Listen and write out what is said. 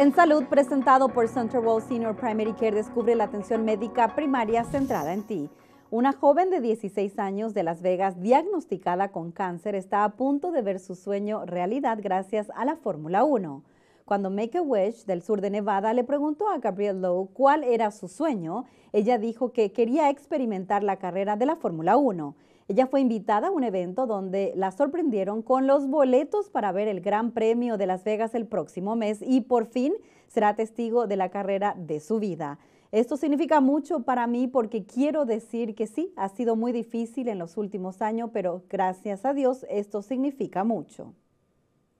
En salud, presentado por World Senior Primary Care, descubre la atención médica primaria centrada en ti. Una joven de 16 años de Las Vegas diagnosticada con cáncer está a punto de ver su sueño realidad gracias a la Fórmula 1. Cuando Make-A-Wish del sur de Nevada le preguntó a Gabrielle Lowe cuál era su sueño, ella dijo que quería experimentar la carrera de la Fórmula 1. Ella fue invitada a un evento donde la sorprendieron con los boletos para ver el Gran Premio de Las Vegas el próximo mes y por fin será testigo de la carrera de su vida. Esto significa mucho para mí porque quiero decir que sí, ha sido muy difícil en los últimos años, pero gracias a Dios esto significa mucho.